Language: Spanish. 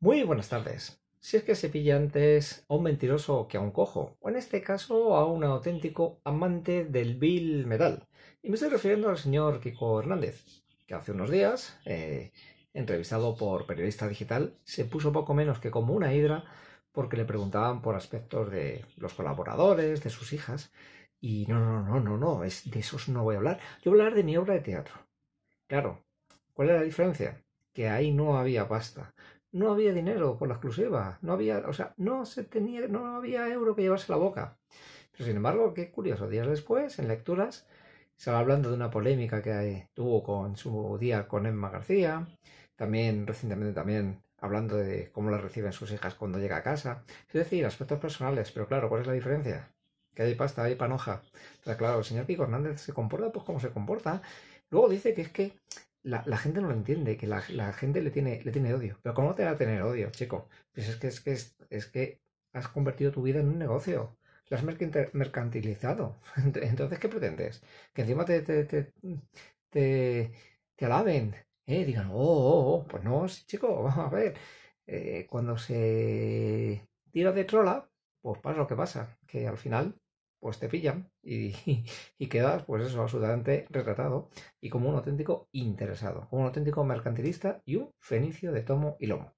Muy buenas tardes. Si es que se pilla antes a un mentiroso que a un cojo, o en este caso a un auténtico amante del Bill metal. Y me estoy refiriendo al señor Kiko Hernández, que hace unos días, eh, entrevistado por Periodista Digital, se puso poco menos que como una hidra porque le preguntaban por aspectos de los colaboradores, de sus hijas, y no, no, no, no, no, es, de esos no voy a hablar. Yo voy a hablar de mi obra de teatro. Claro, ¿cuál es la diferencia? Que ahí no había pasta no había dinero por la exclusiva, no había, o sea, no se tenía, no había euro que llevarse la boca. Pero sin embargo, qué curioso, días después, en lecturas, se va hablando de una polémica que tuvo con su día con Emma García, también recientemente también hablando de cómo la reciben sus hijas cuando llega a casa. Es decir, aspectos personales, pero claro, ¿cuál es la diferencia? Que hay pasta, hay panoja. claro, el señor Pico Hernández se comporta pues como se comporta. Luego dice que es que la, la, gente no lo entiende, que la, gente le tiene, le tiene odio. Pero ¿cómo te va a tener odio, chico? Pues es que, es que, has convertido tu vida en un negocio. La has mercantilizado. Entonces, ¿qué pretendes? Que encima te, te, alaben. ¿Eh? Digan, oh, oh, oh, oh, pues no, chico, vamos a ver. Eh, cuando se tira de trola, pues pasa lo que pasa. Que al final pues te pillan y, quedas, pues eso, absolutamente retratado y como un auténtico interesado, como un auténtico mercantilista y un fenicio de tomo y lomo.